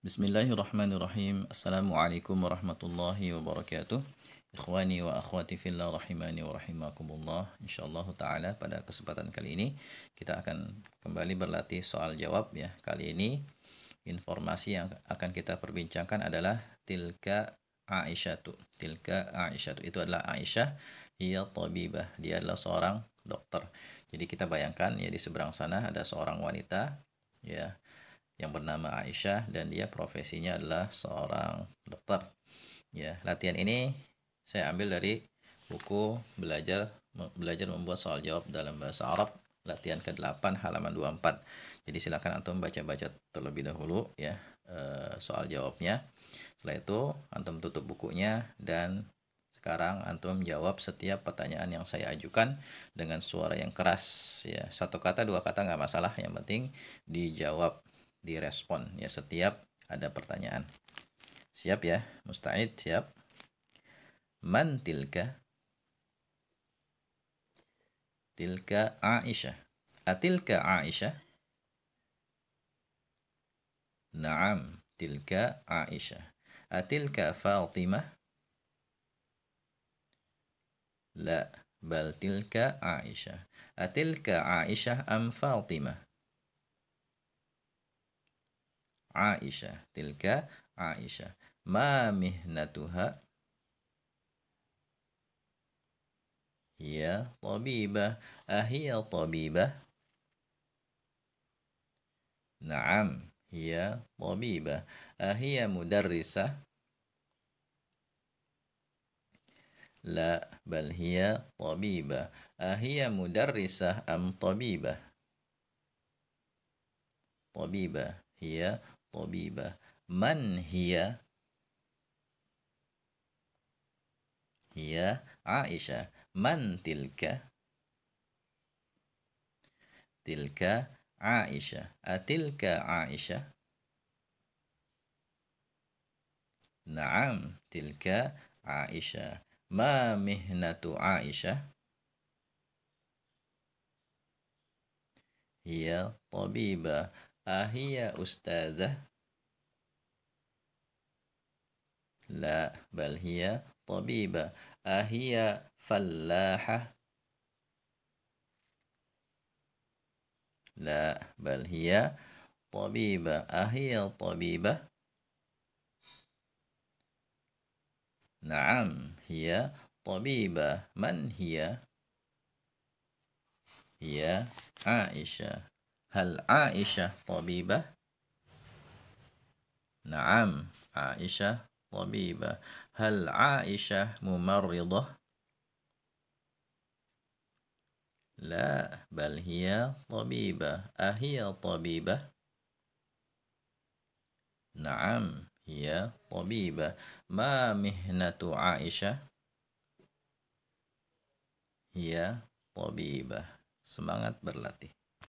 Bismillahirrahmanirrahim. Assalamualaikum warahmatullahi wabarakatuh. Ikhwani wa akhwati fillah rahimani wa rahimakumullah. Insyaallah taala pada kesempatan kali ini kita akan kembali berlatih soal jawab ya. Kali ini informasi yang akan kita perbincangkan adalah tilka Aisyatu. Tilka Aisyatu itu adalah Aisyah ia tabibah. Dia adalah seorang dokter. Jadi kita bayangkan ya di seberang sana ada seorang wanita ya yang bernama Aisyah dan dia profesinya adalah seorang dokter. Ya, latihan ini saya ambil dari buku belajar belajar membuat soal jawab dalam bahasa Arab latihan ke-8 halaman 24. Jadi silakan antum baca-baca terlebih dahulu ya eh, soal jawabnya. Setelah itu antum tutup bukunya dan sekarang antum jawab setiap pertanyaan yang saya ajukan dengan suara yang keras ya. Satu kata dua kata nggak masalah, yang penting dijawab direspon ya setiap ada pertanyaan. Siap ya, musta'id siap. Man tilka? Tilka Aisyah. Atilka Aisyah? Naam, tilka Aisyah. Atilka Fatimah? La, bal tilka Aisyah. Atilka Aisyah am Fatimah? Aisyah. Tilka Aisyah. Ma mihnatuha Hiya tabibah. Ahiya tabibah. Naam. Hiya tabibah. Ahiya mudarrisah. La bal hiya tabibah. Ahiya mudarrisah am tabibah? Tabibah. Hiya طبيبة من هي هي عائشة من تلك تلك عائشة أتلك عائشة نعم تلك عائشة ما مهنة عائشة هي طبيبة ها هي أستاذة؟ لا بل هي طبيبة ها هي فلاحة؟ لا بل هي طبيبة ها هي طبيبة؟ نعم هي طبيبة من هي؟ هي عائشة Hal Aisyah tabibah? Naam, Aisyah tabibah. Hal Aisyah mumarridah? لا بل هي طبيبة أهي طبيبة نعم هي طبيبة ما مهنة عائشة هي طبيبة semangat berlatih